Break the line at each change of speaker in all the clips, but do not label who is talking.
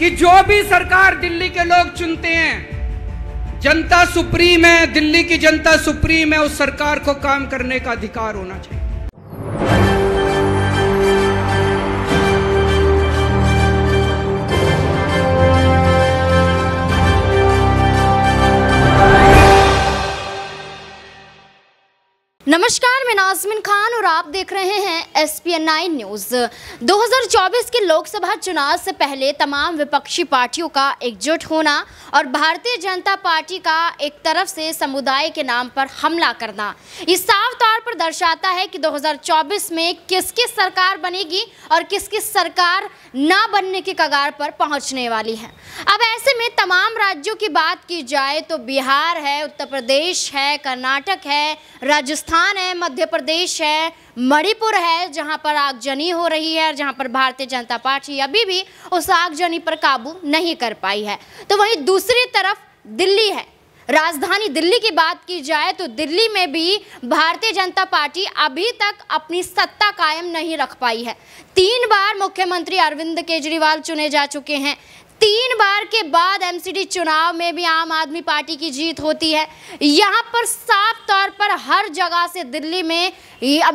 कि जो भी सरकार दिल्ली के लोग चुनते हैं जनता सुप्रीम है दिल्ली की जनता सुप्रीम है उस सरकार को काम करने का अधिकार होना चाहिए
नमस्कार मैं नाजमिन खान और आप देख रहे हैं S P N nine news 2024 के लोकसभा चुनाव से पहले तमाम विपक्षी पार्टियों का एकजुट होना और भारतीय जनता पार्टी का एक तरफ से समुदाय के नाम पर हमला करना ये साफ तौर पर दर्शाता है कि 2024 में किसकी सरकार बनेगी और किसकी सरकार ना बनने के कगार पर पहुंचने वाली है अब ऐसे में तमाम राज्यों की बात की जाए तो बिहार है उत्तर प्रदेश है कर्नाटक है राजस्थान राजस्थान है मध्य प्रदेश है मणिपुर है जहां पर आगजनी हो रही है और जहां पर भारतीय जनता पार्टी अभी भी उस आगजनी पर काबू नहीं कर पाई है तो वहीं दूसरी तरफ दिल्ली है राजधानी दिल्ली की बात की जाए तो दिल्ली में भी भारतीय जनता पार्टी अभी तक अपनी सत्ता कायम नहीं रख पाई है तीन बार मुख्यमंत्री अरविंद केजरीवाल चुने जा चुके हैं तीन बार के बाद एमसीडी चुनाव में भी आम आदमी पार्टी की जीत होती है यहाँ पर साफ तौर पर हर जगह से दिल्ली में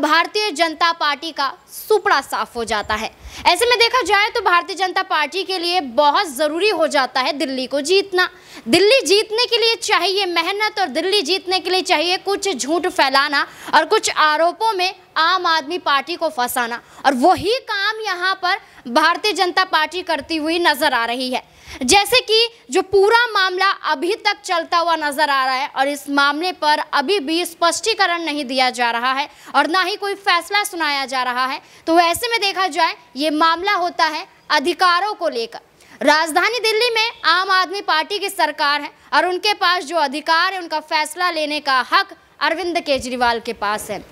भारतीय जनता पार्टी का सुपड़ा साफ हो जाता है ऐसे में देखा जाए तो भारतीय जनता पार्टी के लिए बहुत ज़रूरी हो जाता है दिल्ली को जीतना दिल्ली जीतने के लिए चाहिए मेहनत और दिल्ली जीतने के लिए चाहिए कुछ झूठ फैलाना और कुछ आरोपों में आम आदमी पार्टी को फंसाना और वही काम यहाँ पर भारतीय जनता पार्टी करती हुई नजर आ रही है जैसे कि जो पूरा मामला अभी तक चलता हुआ नजर आ रहा है और इस मामले पर अभी भी स्पष्टीकरण नहीं दिया जा रहा है और ना ही कोई फैसला सुनाया जा रहा है तो ऐसे में देखा जाए ये मामला होता है अधिकारों को लेकर राजधानी दिल्ली में आम आदमी पार्टी की सरकार है और उनके पास जो अधिकार है उनका फैसला लेने का हक अरविंद केजरीवाल के पास है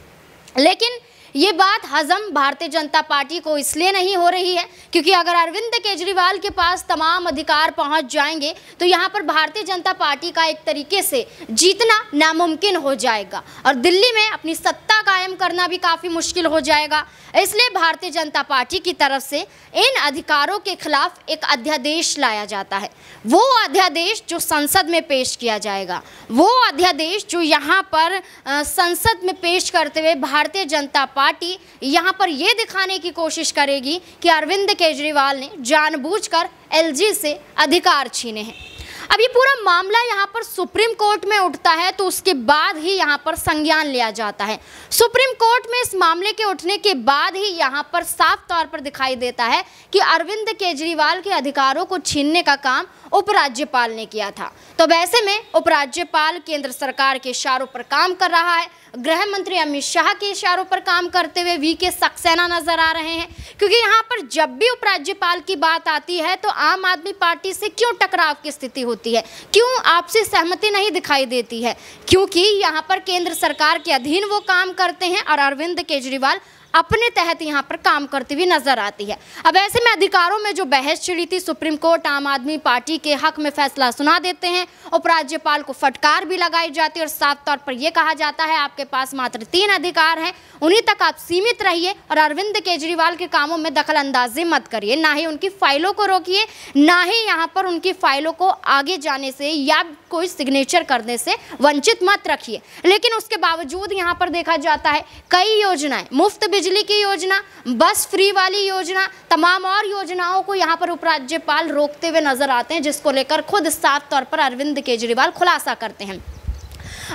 लेकिन ये बात हजम भारतीय जनता पार्टी को इसलिए नहीं हो रही है क्योंकि अगर अरविंद केजरीवाल के पास तमाम अधिकार पहुंच जाएंगे तो यहाँ पर भारतीय जनता पार्टी का एक तरीके से जीतना नामुमकिन हो जाएगा और दिल्ली में अपनी सत्ता कायम करना भी काफ़ी मुश्किल हो जाएगा इसलिए भारतीय जनता पार्टी की तरफ से इन अधिकारों के खिलाफ एक अध्यादेश लाया जाता है वो अध्यादेश जो संसद में पेश किया जाएगा वो अध्यादेश जो यहाँ पर संसद में पेश करते हुए भारतीय जनता पार्टी पार्टी यहां पर यह दिखाने की कोशिश करेगी कि अरविंद केजरीवाल ने जानबूझकर एलजी से अधिकार छीने हैं अब ये पूरा मामला यहाँ पर सुप्रीम कोर्ट में उठता है तो उसके बाद ही यहाँ पर संज्ञान लिया जाता है सुप्रीम कोर्ट में इस मामले के उठने के बाद ही यहाँ पर साफ तौर पर दिखाई देता है कि अरविंद केजरीवाल के अधिकारों को छीनने का काम उपराज्यपाल ने किया था तो वैसे में उपराज्यपाल केंद्र सरकार के इशारों पर काम कर रहा है गृह मंत्री अमित शाह के इशारों पर काम करते हुए वी के सक्सेना नजर आ रहे हैं क्योंकि यहाँ पर जब भी उपराज्यपाल की बात आती है तो आम आदमी पार्टी से क्यों टकराव की स्थिति होती है क्यों आपसी सहमति नहीं दिखाई देती है क्योंकि यहाँ पर केंद्र सरकार के अधीन वो काम करते हैं और अरविंद केजरीवाल अपने तहत यहाँ पर काम करती हुई नजर आती है अब ऐसे में अधिकारों में जो बहस छिड़ी थी सुप्रीम कोर्ट आम आदमी पार्टी के हक में फैसला सुना देते हैं उपराज्यपाल को फटकार भी लगाई जाती है और साफ तौर पर यह कहा जाता है आपके पास मात्र तीन अधिकार हैं उन्हीं तक आप सीमित रहिए और अरविंद केजरीवाल के कामों में दखल मत करिए ना ही उनकी फाइलों को रोकिए ना ही यहाँ पर उनकी फाइलों को आगे जाने से या कोई सिग्नेचर करने से वंचित मत रखिए लेकिन उसके बावजूद यहाँ पर देखा जाता है कई योजनाएं मुफ्त बिजली बिजली की योजना बस फ्री वाली योजना तमाम और योजनाओं को यहाँ पर उपराज्यपाल रोकते हुए नजर आते हैं जिसको लेकर खुद साफ तौर पर अरविंद केजरीवाल खुलासा करते हैं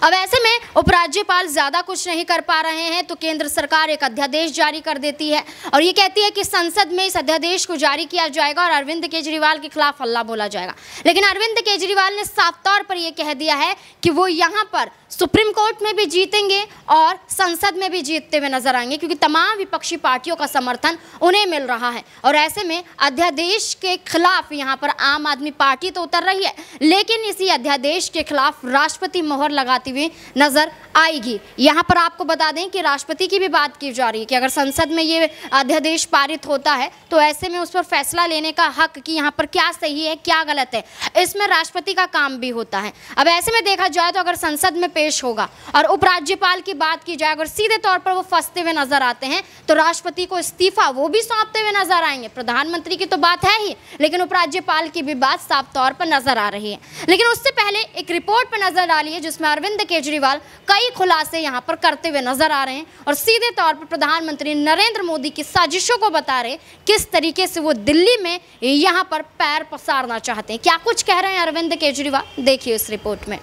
अब ऐसे में उपराज्यपाल ज़्यादा कुछ नहीं कर पा रहे हैं तो केंद्र सरकार एक अध्यादेश जारी कर देती है और ये कहती है कि संसद में इस अध्यादेश को जारी किया जाएगा और अरविंद केजरीवाल के खिलाफ हल्ला बोला जाएगा लेकिन अरविंद केजरीवाल ने साफ तौर पर यह कह दिया है कि वो यहाँ पर सुप्रीम कोर्ट में भी जीतेंगे और संसद में भी जीतते हुए नजर आएंगे क्योंकि तमाम विपक्षी पार्टियों का समर्थन उन्हें मिल रहा है और ऐसे में अध्यादेश के खिलाफ यहाँ पर आम आदमी पार्टी तो उतर रही है लेकिन इसी अध्यादेश के खिलाफ राष्ट्रपति मोहर लगाती जाती हुई नज़र आएगी यहाँ पर आपको बता दें कि राष्ट्रपति की भी बात की जा रही है कि अगर संसद में ये अध्यादेश पारित होता है तो ऐसे में उस पर फैसला लेने का हक कि यहाँ पर क्या सही है क्या गलत है इसमें राष्ट्रपति का काम भी होता है अब ऐसे में देखा जाए तो अगर संसद में पेश होगा और उपराज्यपाल की बात की जाए अगर सीधे तौर पर वो फंसते हुए नजर आते हैं तो राष्ट्रपति को इस्तीफा वो भी सौंपते हुए नजर आएंगे प्रधानमंत्री की तो बात है ही लेकिन उपराज्यपाल की भी बात साफ तौर पर नजर आ रही है लेकिन उससे पहले एक रिपोर्ट पर नजर डालिए जिसमें अरविंद अरविंद केजरीवाल कई खुलासे यहाँ पर करते हुए नजर आ रहे हैं और सीधे तौर पर प्रधानमंत्री नरेंद्र मोदी की साजिशों को बता रहे किस तरीके से वो दिल्ली में यहाँ पर पैर पसारना चाहते हैं क्या कुछ कह रहे हैं अरविंद केजरीवाल देखिए इस रिपोर्ट में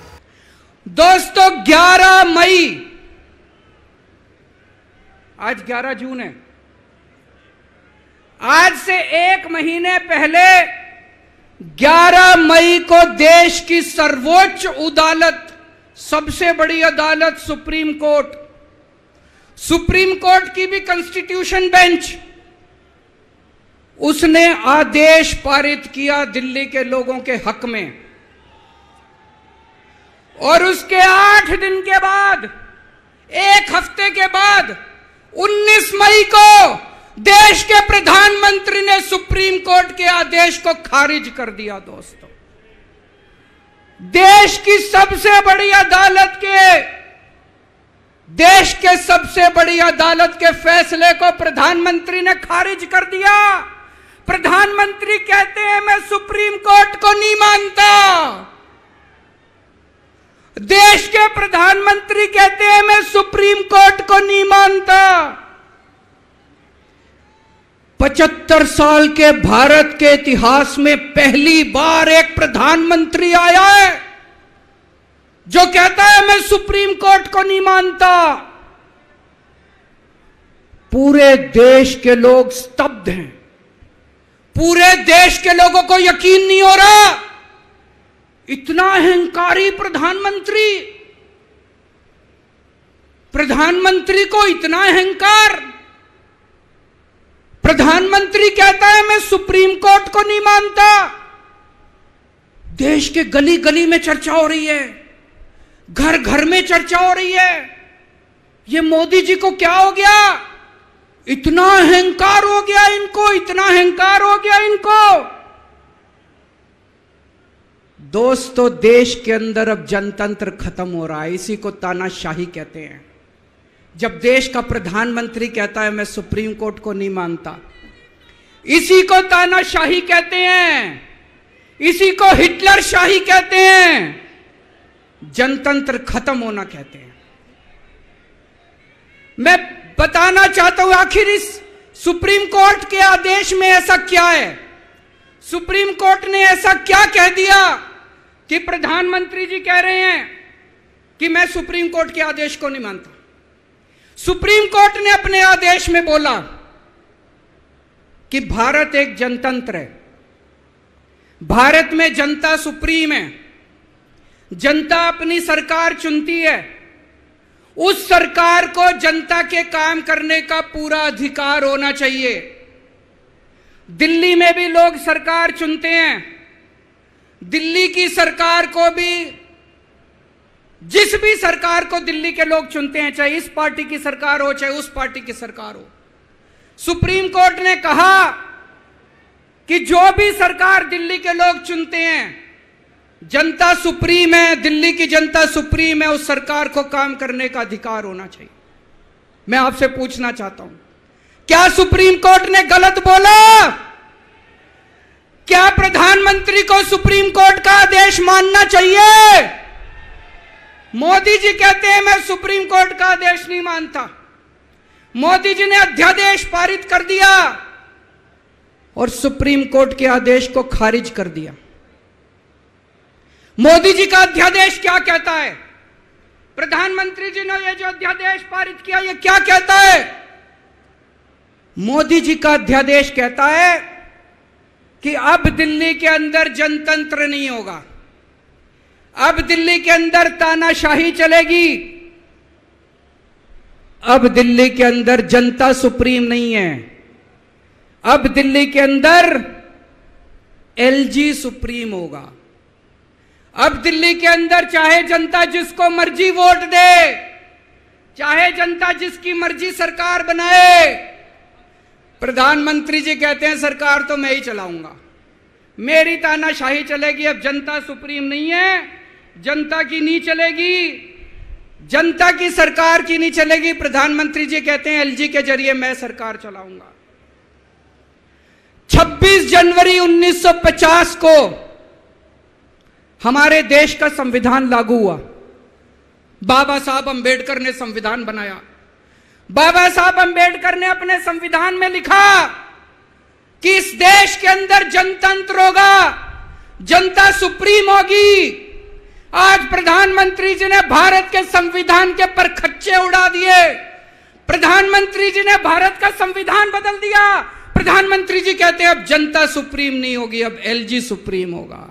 दोस्तों ग्यारह मई आज ग्यारह जून है आज से एक महीने पहले 11 मई को देश की सर्वोच्च अदालत सबसे बड़ी अदालत सुप्रीम कोर्ट सुप्रीम कोर्ट की भी कॉन्स्टिट्यूशन बेंच उसने आदेश पारित किया दिल्ली के लोगों के हक में और उसके आठ दिन के बाद एक हफ्ते के बाद 19 मई को देश के प्रधानमंत्री ने सुप्रीम कोर्ट के आदेश को खारिज कर दिया दोस्तों देश की सबसे बड़ी अदालत के देश के सबसे बड़ी अदालत के फैसले को प्रधानमंत्री ने खारिज कर दिया प्रधानमंत्री कहते हैं मैं सुप्रीम कोर्ट को नहीं मानता देश के प्रधानमंत्री कहते हैं मैं सुप्रीम कोर्ट को नहीं मानता पचहत्तर साल के भारत के इतिहास में पहली बार एक प्रधानमंत्री आया है जो कहता है मैं सुप्रीम कोर्ट को नहीं मानता पूरे देश के लोग स्तब्ध हैं पूरे देश के लोगों को यकीन नहीं हो रहा इतना अहंकारी प्रधानमंत्री प्रधानमंत्री को इतना अहंकार प्रधानमंत्री कहता है मैं सुप्रीम कोर्ट को नहीं मानता देश के गली गली में चर्चा हो रही है घर घर में चर्चा हो रही है ये मोदी जी को क्या हो गया इतना अहंकार हो गया इनको इतना अहंकार हो गया इनको दोस्तों देश के अंदर अब जनतंत्र खत्म हो रहा है इसी को तानाशाही कहते हैं जब देश का प्रधानमंत्री कहता है मैं सुप्रीम कोर्ट को नहीं मानता इसी को तानाशाही कहते हैं इसी को हिटलर शाही कहते हैं जनतंत्र खत्म होना कहते हैं मैं बताना चाहता हूं आखिर इस सुप्रीम कोर्ट के आदेश में ऐसा क्या है सुप्रीम कोर्ट ने ऐसा क्या कह दिया कि प्रधानमंत्री जी कह रहे हैं कि मैं सुप्रीम कोर्ट के आदेश को नहीं मानता सुप्रीम कोर्ट ने अपने आदेश में बोला कि भारत एक जनतंत्र है भारत में जनता सुप्रीम है जनता अपनी सरकार चुनती है उस सरकार को जनता के काम करने का पूरा अधिकार होना चाहिए दिल्ली में भी लोग सरकार चुनते हैं दिल्ली की सरकार को भी जिस भी सरकार को दिल्ली के लोग चुनते हैं चाहे इस पार्टी की सरकार हो चाहे उस पार्टी की सरकार हो सुप्रीम कोर्ट ने कहा कि जो भी सरकार दिल्ली के लोग चुनते हैं जनता सुप्रीम है दिल्ली की जनता सुप्रीम है उस सरकार को काम करने का अधिकार होना चाहिए मैं आपसे पूछना चाहता हूं क्या सुप्रीम कोर्ट ने गलत बोला क्या प्रधानमंत्री को सुप्रीम कोर्ट का आदेश मानना चाहिए मोदी जी कहते हैं मैं सुप्रीम कोर्ट का आदेश नहीं मानता मोदी जी ने अध्यादेश पारित कर दिया और सुप्रीम कोर्ट के आदेश को खारिज कर दिया मोदी जी का अध्यादेश क्या कहता है प्रधानमंत्री जी ने यह जो अध्यादेश पारित किया यह क्या कहता है मोदी जी का अध्यादेश कहता है कि अब दिल्ली के अंदर जनतंत्र नहीं होगा अब दिल्ली के अंदर तानाशाही चलेगी अब दिल्ली के अंदर जनता सुप्रीम नहीं है अब दिल्ली के अंदर एलजी सुप्रीम होगा अब दिल्ली के अंदर चाहे जनता जिसको मर्जी वोट दे चाहे जनता जिसकी मर्जी सरकार बनाए प्रधानमंत्री जी कहते हैं सरकार तो मैं ही चलाऊंगा मेरी तानाशाही चलेगी अब जनता सुप्रीम नहीं है जनता की नहीं चलेगी जनता की सरकार की नहीं चलेगी प्रधानमंत्री जी कहते हैं एलजी के जरिए मैं सरकार चलाऊंगा 26 जनवरी 1950 को हमारे देश का संविधान लागू हुआ बाबा साहब अंबेडकर ने संविधान बनाया बाबा साहब अंबेडकर ने अपने संविधान में लिखा कि इस देश के अंदर जनतंत्र होगा जनता सुप्रीम होगी प्रधानमंत्री जी ने भारत के संविधान के पर खच्चे उड़ा दिए प्रधानमंत्री जी ने भारत का संविधान बदल दिया प्रधानमंत्री जी कहते हैं अब जनता सुप्रीम नहीं होगी अब एलजी सुप्रीम होगा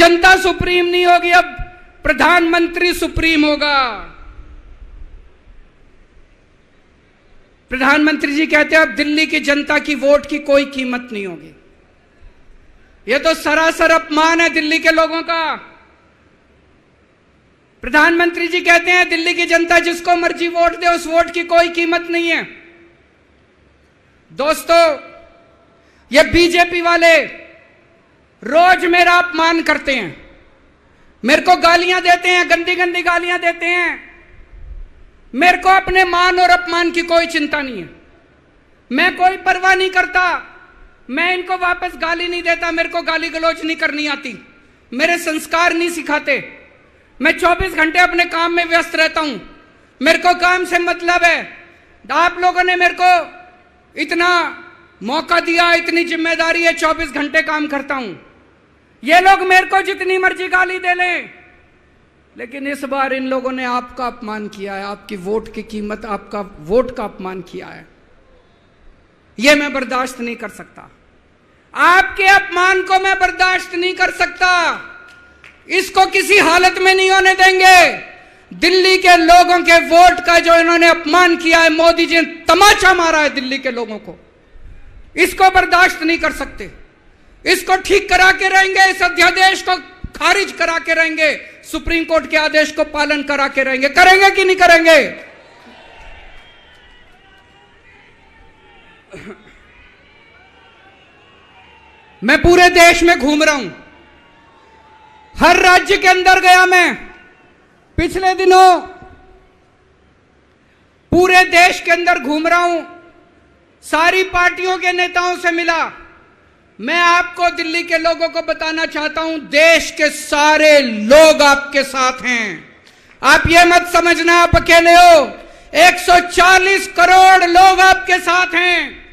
जनता सुप्रीम नहीं होगी अब प्रधानमंत्री सुप्रीम होगा प्रधानमंत्री जी कहते हैं अब दिल्ली की जनता की वोट की कोई कीमत नहीं होगी यह तो सरासर अपमान है दिल्ली के लोगों का प्रधानमंत्री जी कहते हैं दिल्ली की जनता जिसको मर्जी वोट दे उस वोट की कोई कीमत नहीं है दोस्तों ये बीजेपी वाले रोज मेरा अपमान करते हैं मेरे को गालियां देते हैं गंदी गंदी गालियां देते हैं मेरे को अपने मान और अपमान की कोई चिंता नहीं है मैं कोई परवाह नहीं करता मैं इनको वापस गाली नहीं देता मेरे को गाली गलौज नहीं करनी आती मेरे संस्कार नहीं सिखाते मैं 24 घंटे अपने काम में व्यस्त रहता हूं मेरे को काम से मतलब है आप लोगों ने मेरे को इतना मौका दिया इतनी जिम्मेदारी है 24 घंटे काम करता हूं ये लोग मेरे को जितनी मर्जी गाली दे लें लेकिन इस बार इन लोगों ने आपका अपमान किया है आपकी वोट की कीमत आपका वोट का अपमान किया है यह मैं बर्दाश्त नहीं कर सकता आपके अपमान को मैं बर्दाश्त नहीं कर सकता इसको किसी हालत में नहीं होने देंगे दिल्ली के लोगों के वोट का जो इन्होंने अपमान किया है मोदी जी ने तमाचा मारा है दिल्ली के लोगों को इसको बर्दाश्त नहीं कर सकते इसको ठीक करा के रहेंगे इस अध्यादेश को खारिज करा के रहेंगे सुप्रीम कोर्ट के आदेश को पालन करा के रहेंगे करेंगे कि नहीं करेंगे मैं पूरे देश में घूम रहा हूं हर राज्य के अंदर गया मैं पिछले दिनों पूरे देश के अंदर घूम रहा हूं सारी पार्टियों के नेताओं से मिला मैं आपको दिल्ली के लोगों को बताना चाहता हूं देश के सारे लोग आपके साथ हैं आप ये मत समझना आप अकेले हो 140 करोड़ लोग आपके साथ हैं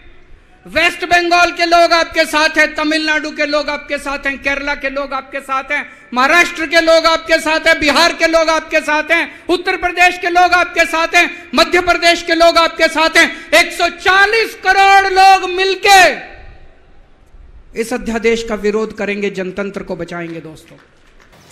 वेस्ट बंगाल के लोग आपके साथ हैं तमिलनाडु के लोग आपके साथ हैं केरला के लोग आपके साथ हैं महाराष्ट्र के लोग आपके साथ हैं बिहार के लोग आपके साथ हैं उत्तर प्रदेश के लोग आपके साथ हैं मध्य प्रदेश के लोग आपके साथ हैं 140 करोड़ लोग मिलके इस अध्यादेश का विरोध करेंगे जनतंत्र को बचाएंगे दोस्तों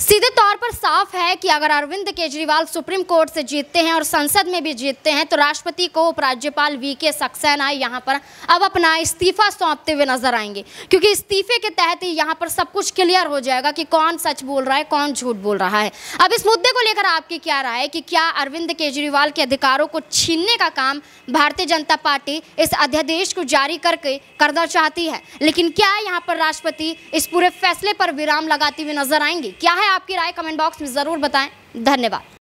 सीधे तौर पर साफ है कि अगर अरविंद केजरीवाल सुप्रीम कोर्ट से जीतते हैं और संसद में भी जीतते हैं तो राष्ट्रपति को उपराज्यपाल वी के सक्सेना यहाँ पर अब अपना इस्तीफा सौंपते हुए नजर आएंगे क्योंकि इस्तीफे के तहत ही यहाँ पर सब कुछ क्लियर हो जाएगा कि कौन सच बोल रहा है कौन झूठ बोल रहा है अब इस मुद्दे को लेकर आपकी क्या राय है कि क्या अरविंद केजरीवाल के अधिकारों को छीनने का काम भारतीय जनता पार्टी इस अध्यादेश को जारी करके करना चाहती है लेकिन क्या यहाँ पर राष्ट्रपति इस पूरे फैसले पर विराम लगाती हुई नजर आएंगे क्या है आपकी राय कमेंट बॉक्स में ज़रूर बताएं धन्यवाद